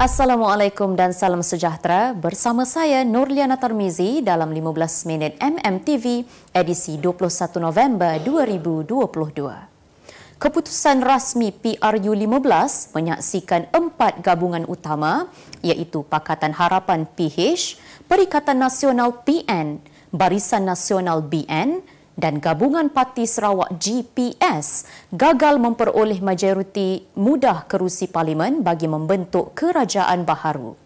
Assalamualaikum dan salam sejahtera bersama saya Nurliana Tarmizi dalam 15 minit MMTV edisi 21 November 2022. Keputusan rasmi PRU15 menyaksikan empat gabungan utama iaitu Pakatan Harapan PH, Perikatan Nasional PN, Barisan Nasional BN dan gabungan parti Sarawak GPS gagal memperoleh majoriti mudah kerusi parlimen bagi membentuk kerajaan baharu.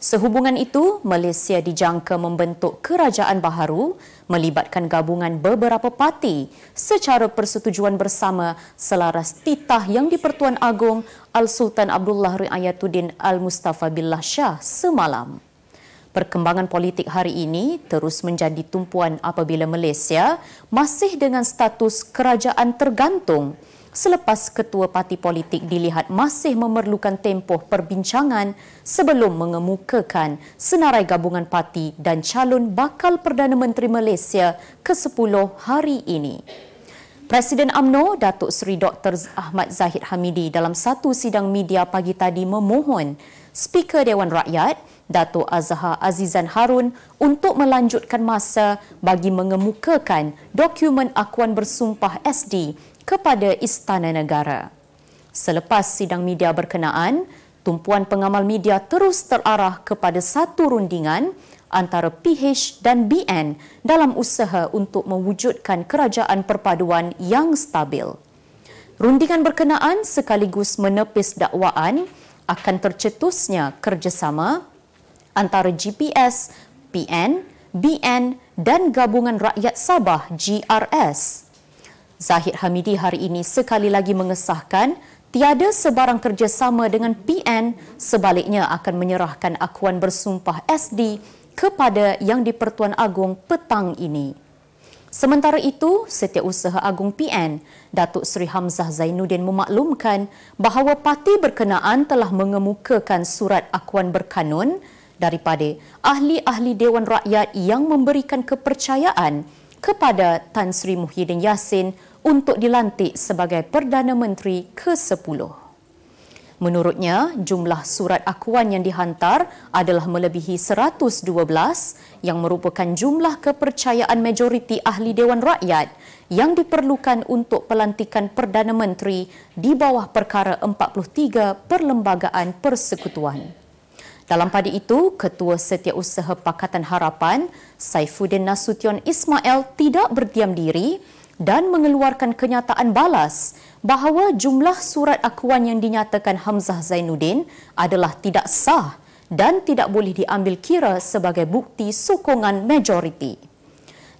Sehubungan itu, Malaysia dijangka membentuk kerajaan baharu melibatkan gabungan beberapa parti secara persetujuan bersama selaras titah yang dipertuan agung Al-Sultan Abdullah Riayatuddin Al-Mustafa Billah Shah semalam. Perkembangan politik hari ini terus menjadi tumpuan apabila Malaysia masih dengan status kerajaan tergantung selepas ketua parti politik dilihat masih memerlukan tempoh perbincangan sebelum mengemukakan senarai gabungan parti dan calon bakal Perdana Menteri Malaysia ke-10 hari ini. Presiden AMNO Datuk Seri Dr. Ahmad Zahid Hamidi dalam satu sidang media pagi tadi memohon Speaker Dewan Rakyat Dato' Azhar Azizan Harun untuk melanjutkan masa bagi mengemukakan dokumen akuan bersumpah SD kepada Istana Negara. Selepas sidang media berkenaan, tumpuan pengamal media terus terarah kepada satu rundingan antara PH dan BN dalam usaha untuk mewujudkan kerajaan perpaduan yang stabil. Rundingan berkenaan sekaligus menepis dakwaan akan tercetusnya kerjasama antara GPS, PN, BN dan Gabungan Rakyat Sabah GRS. Zahid Hamidi hari ini sekali lagi mengesahkan tiada sebarang kerjasama dengan PN sebaliknya akan menyerahkan akuan bersumpah SD kepada Yang di-Pertuan Agong petang ini. Sementara itu, Setiausaha Agung PN, Datuk Seri Hamzah Zainuddin memaklumkan bahawa parti berkenaan telah mengemukakan surat akuan berkanun daripada ahli-ahli Dewan Rakyat yang memberikan kepercayaan kepada Tan Sri Muhyiddin Yassin untuk dilantik sebagai Perdana Menteri ke-10. Menurutnya, jumlah surat akuan yang dihantar adalah melebihi 112 yang merupakan jumlah kepercayaan majoriti ahli Dewan Rakyat yang diperlukan untuk pelantikan Perdana Menteri di bawah perkara 43 Perlembagaan Persekutuan. Dalam pada itu, Ketua Setiausaha Pakatan Harapan, Saifuddin Nasution Ismail tidak berdiam diri dan mengeluarkan kenyataan balas bahawa jumlah surat akuan yang dinyatakan Hamzah Zainuddin adalah tidak sah dan tidak boleh diambil kira sebagai bukti sokongan majoriti.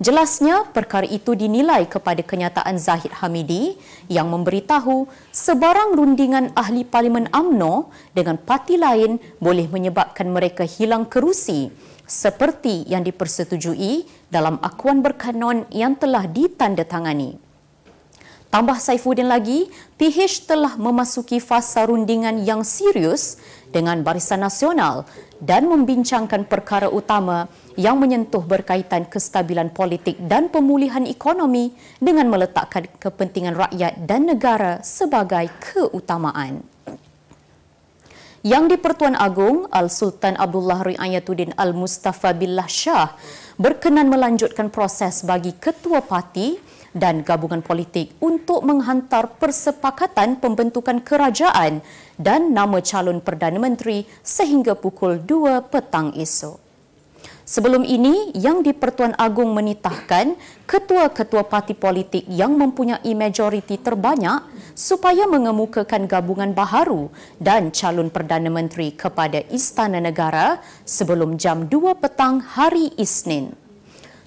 Jelasnya, perkara itu dinilai kepada kenyataan Zahid Hamidi yang memberitahu sebarang rundingan ahli Parlimen AMNO dengan parti lain boleh menyebabkan mereka hilang kerusi seperti yang dipersetujui dalam akuan berkanon yang telah ditandatangani. Tambah Saifuddin lagi, PH telah memasuki fasa rundingan yang serius dengan Barisan Nasional dan membincangkan perkara utama yang menyentuh berkaitan kestabilan politik dan pemulihan ekonomi dengan meletakkan kepentingan rakyat dan negara sebagai keutamaan. Yang di-Pertuan Agong Al-Sultan Abdullah Riayatuddin Al-Mustafa Billah Shah berkenan melanjutkan proses bagi ketua parti dan gabungan politik untuk menghantar persepakatan pembentukan kerajaan dan nama calon Perdana Menteri sehingga pukul 2 petang esok. Sebelum ini, Yang di-Pertuan Agong menitahkan ketua-ketua parti politik yang mempunyai majoriti terbanyak supaya mengemukakan gabungan baharu dan calon Perdana Menteri kepada Istana Negara sebelum jam 2 petang hari Isnin.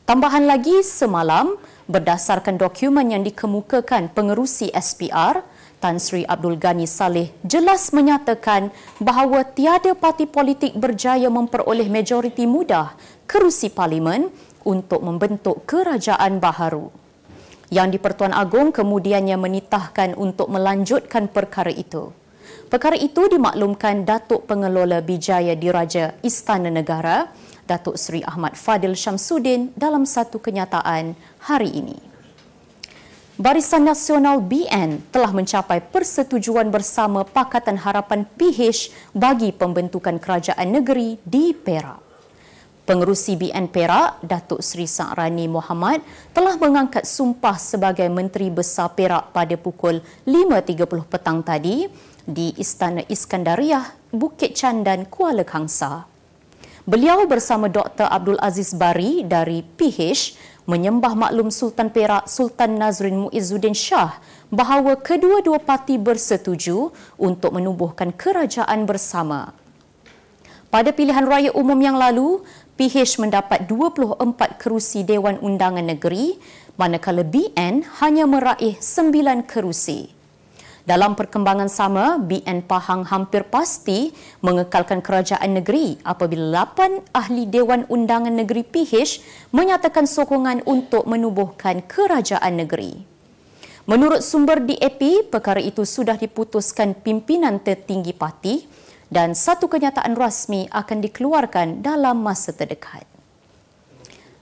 Tambahan lagi, semalam, berdasarkan dokumen yang dikemukakan pengerusi SPR, Tan Sri Abdul Ghani Saleh jelas menyatakan bahawa tiada parti politik berjaya memperoleh majoriti mudah kerusi parlimen untuk membentuk kerajaan baharu. Yang di-Pertuan Agong kemudiannya menitahkan untuk melanjutkan perkara itu. Perkara itu dimaklumkan Datuk Pengelola Bijaya Diraja Istana Negara, Datuk Seri Ahmad Fadil Syamsuddin dalam satu kenyataan hari ini. Barisan Nasional BN telah mencapai persetujuan bersama Pakatan Harapan PH bagi pembentukan kerajaan negeri di Perak. Pengerusi BN Perak, Datuk Seri Sa'rani Muhammad telah mengangkat sumpah sebagai Menteri Besar Perak pada pukul 5.30 petang tadi di Istana Iskandariah, Bukit Candan, Kuala Kangsar. Beliau bersama Dr. Abdul Aziz Bari dari PH menyembah maklum Sultan Perak Sultan Nazrin Muizzuddin Shah bahawa kedua-dua parti bersetuju untuk menubuhkan kerajaan bersama. Pada pilihan raya umum yang lalu, PH mendapat 24 kerusi Dewan Undangan Negeri manakala BN hanya meraih 9 kerusi. Dalam perkembangan sama, BN Pahang hampir pasti mengekalkan kerajaan negeri apabila lapan ahli Dewan Undangan Negeri PH menyatakan sokongan untuk menubuhkan kerajaan negeri. Menurut sumber DAP, perkara itu sudah diputuskan pimpinan tertinggi parti dan satu kenyataan rasmi akan dikeluarkan dalam masa terdekat.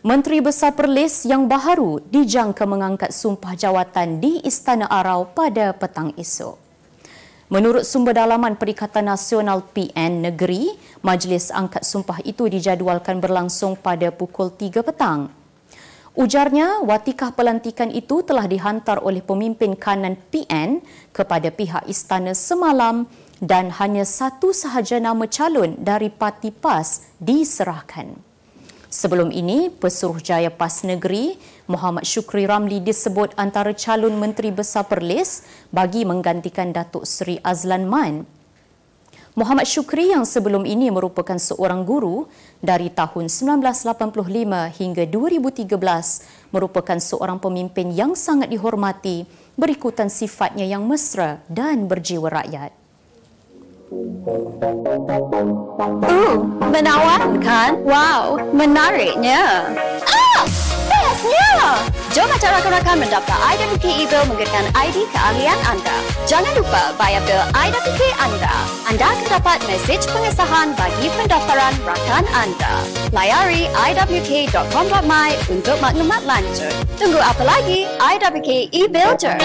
Menteri Besar Perlis yang baharu dijangka mengangkat sumpah jawatan di Istana Arau pada petang esok. Menurut sumber dalaman Perikatan Nasional PN Negeri, majlis angkat sumpah itu dijadualkan berlangsung pada pukul 3 petang. Ujarnya, watikah pelantikan itu telah dihantar oleh pemimpin kanan PN kepada pihak istana semalam dan hanya satu sahaja nama calon dari parti PAS diserahkan. Sebelum ini, Pesuruhjaya PAS Negeri Muhammad Shukri Ramli disebut antara calon Menteri Besar Perlis bagi menggantikan Datuk Seri Azlan Man. Muhammad Shukri yang sebelum ini merupakan seorang guru dari tahun 1985 hingga 2013 merupakan seorang pemimpin yang sangat dihormati berikutan sifatnya yang mesra dan berjiwa rakyat. Ooh, menawan kan? Wow, menariknya. Ah, bestnya! Jom acara rakan-rakan mendaftar IWK Ego menggunakan ID keahlian anda. Jangan lupa bayar bil IWK anda. Anda akan dapat mesej pengesahan bagi pendaftaran rakan anda. Layari iwk.com.my untuk maklumat lanjut. Tunggu apa lagi? IWK e-Builder.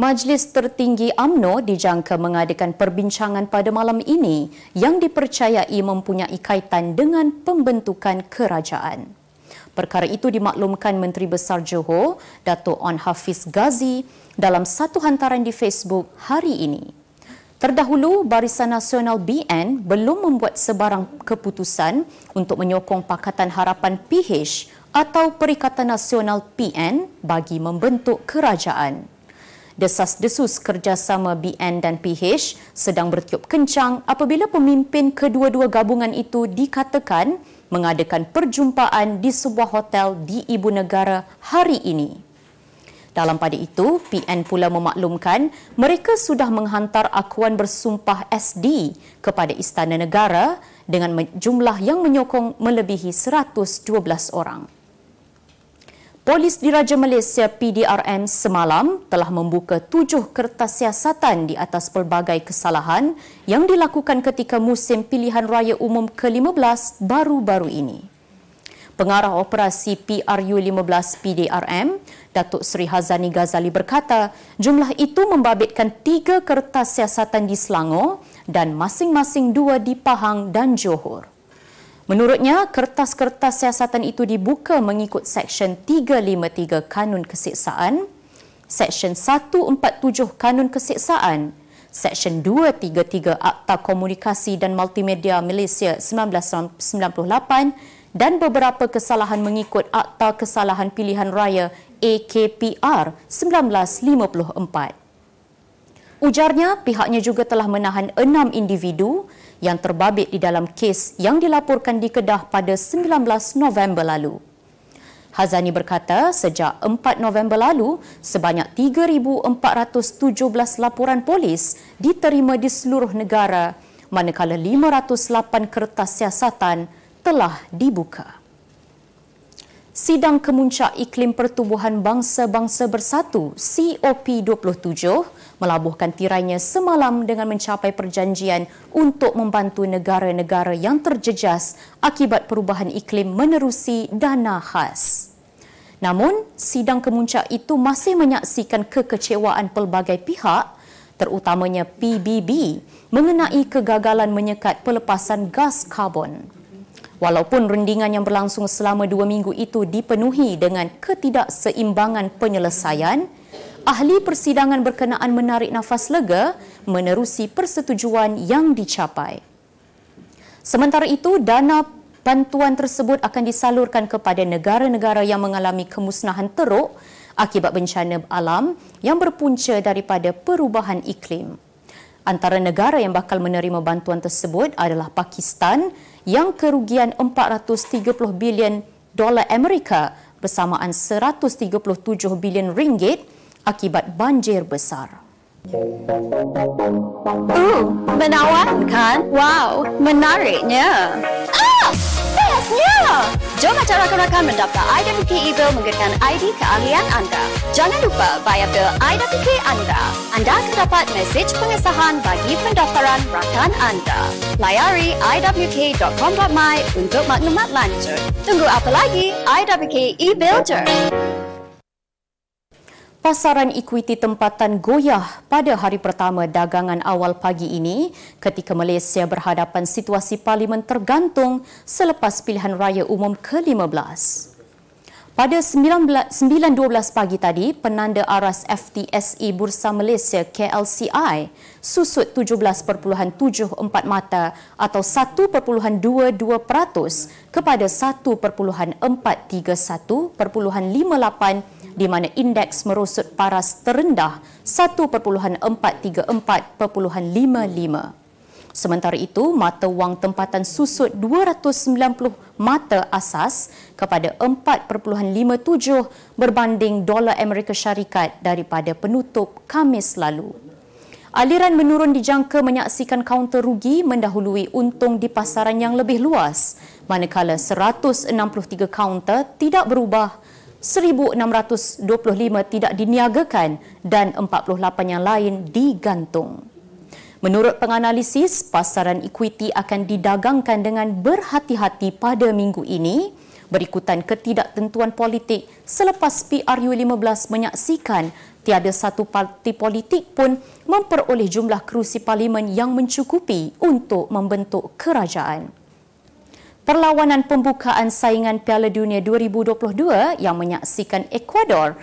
Majlis Tertinggi AMNO dijangka mengadakan perbincangan pada malam ini yang dipercayai mempunyai kaitan dengan pembentukan kerajaan. Perkara itu dimaklumkan Menteri Besar Johor, Datuk On Hafiz Ghazi dalam satu hantaran di Facebook hari ini. Terdahulu, Barisan Nasional BN belum membuat sebarang keputusan untuk menyokong Pakatan Harapan PH atau Perikatan Nasional PN bagi membentuk kerajaan desas-desus kerjasama BN dan PH sedang bertiup kencang apabila pemimpin kedua-dua gabungan itu dikatakan mengadakan perjumpaan di sebuah hotel di ibu negara hari ini. Dalam pada itu, PN pula memaklumkan mereka sudah menghantar akuan bersumpah SD kepada istana negara dengan jumlah yang menyokong melebihi 112 orang. Polis Diraja Malaysia PDRM semalam telah membuka tujuh kertas siasatan di atas pelbagai kesalahan yang dilakukan ketika musim pilihan raya umum ke-15 baru-baru ini. Pengarah operasi PRU-15 PDRM, Datuk Seri Hazani Ghazali berkata, jumlah itu membabitkan tiga kertas siasatan di Selangor dan masing-masing dua di Pahang dan Johor. Menurutnya, kertas-kertas siasatan itu dibuka mengikut Seksyen 353 Kanun Keseksaan, Seksyen 147 Kanun Keseksaan, Seksyen 233 Akta Komunikasi dan Multimedia Malaysia 1998 dan beberapa kesalahan mengikut Akta Kesalahan Pilihan Raya AKPR 1954. Ujarnya, pihaknya juga telah menahan enam individu yang terbabit di dalam kes yang dilaporkan di Kedah pada 19 November lalu. Hazani berkata, sejak 4 November lalu, sebanyak 3417 laporan polis diterima di seluruh negara, manakala 508 kertas siasatan telah dibuka. Sidang Kemuncak Iklim Pertubuhan Bangsa-Bangsa Bersatu COP27 melabuhkan tirainya semalam dengan mencapai perjanjian untuk membantu negara-negara yang terjejas akibat perubahan iklim menerusi dana khas. Namun, sidang kemuncak itu masih menyaksikan kekecewaan pelbagai pihak terutamanya PBB mengenai kegagalan menyekat pelepasan gas karbon. Walaupun rundingan yang berlangsung selama dua minggu itu dipenuhi dengan ketidakseimbangan penyelesaian, ahli persidangan berkenaan menarik nafas lega menerusi persetujuan yang dicapai. Sementara itu, dana bantuan tersebut akan disalurkan kepada negara-negara yang mengalami kemusnahan teruk akibat bencana alam yang berpunca daripada perubahan iklim. Antara negara yang bakal menerima bantuan tersebut adalah Pakistan, Pakistan, yang kerugian 430 bilion dolar Amerika bersamaan 137 bilion ringgit akibat banjir besar. Ooh, menawan kan? Wow, menariknya. Bestnya! Jom ajak rakan-rakan mendaftar IWP Evo menggunakan ID kealian anda. Jangan lupa bayar bil IWK anda. Anda akan dapat mesej pengesahan bagi pendaftaran rakan anda. Layari IWK.com.my untuk maklumat lanjut. Tunggu apa lagi? IWP e -Builder. Pasaran ekuiti tempatan goyah pada hari pertama dagangan awal pagi ini ketika Malaysia berhadapan situasi parlimen tergantung selepas pilihan raya umum ke-15. Pada 9.12 pagi tadi, penanda aras FTSE Bursa Malaysia KLCI susut 17.74 mata atau 1.22% kepada 1.431.58 di mana indeks merosot paras terendah 1.434.55. Sementara itu, mata wang tempatan susut 290 mata asas kepada 4.57 berbanding dolar Amerika Syarikat daripada penutup Khamis lalu. Aliran menurun dijangka menyaksikan kaunter rugi mendahului untung di pasaran yang lebih luas, manakala 163 kaunter tidak berubah, 1625 tidak diniagakan dan 48 yang lain digantung. Menurut penganalisis, pasaran equity akan didagangkan dengan berhati-hati pada minggu ini berikutan ketidaktentuan politik selepas PRU15 menyaksikan tiada satu parti politik pun memperoleh jumlah kerusi parlimen yang mencukupi untuk membentuk kerajaan. Perlawanan pembukaan saingan Piala Dunia 2022 yang menyaksikan Ecuador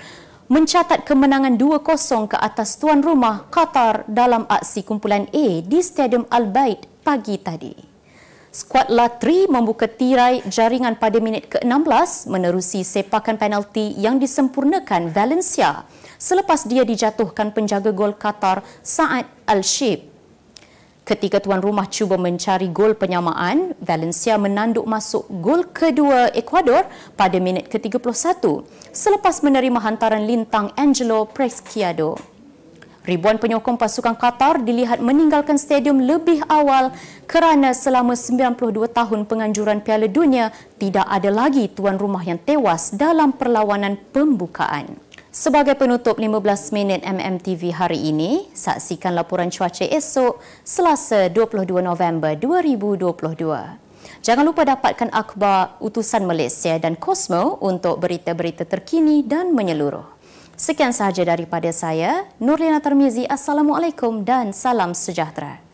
mencatat kemenangan 2-0 ke atas tuan rumah Qatar dalam aksi kumpulan A di Stadium Al Bayt pagi tadi. Skuad Latri membuka tirai jaringan pada minit ke-16 menerusi sepakan penalti yang disempurnakan Valencia selepas dia dijatuhkan penjaga gol Qatar Saad Al-Shib. Ketika tuan rumah cuba mencari gol penyamaan, Valencia menanduk masuk gol kedua Ecuador pada minit ke-31 selepas menerima hantaran lintang Angelo Presquiado. Ribuan penyokong pasukan Qatar dilihat meninggalkan stadium lebih awal kerana selama 92 tahun penganjuran Piala Dunia tidak ada lagi tuan rumah yang tewas dalam perlawanan pembukaan. Sebagai penutup 15 minit MMTV hari ini, saksikan laporan cuaca esok Selasa 22 November 2022. Jangan lupa dapatkan akhbar utusan Malaysia dan Cosmo untuk berita-berita terkini dan menyeluruh. Sekian sahaja daripada saya, Nurlina Tarmizi. Assalamualaikum dan salam sejahtera.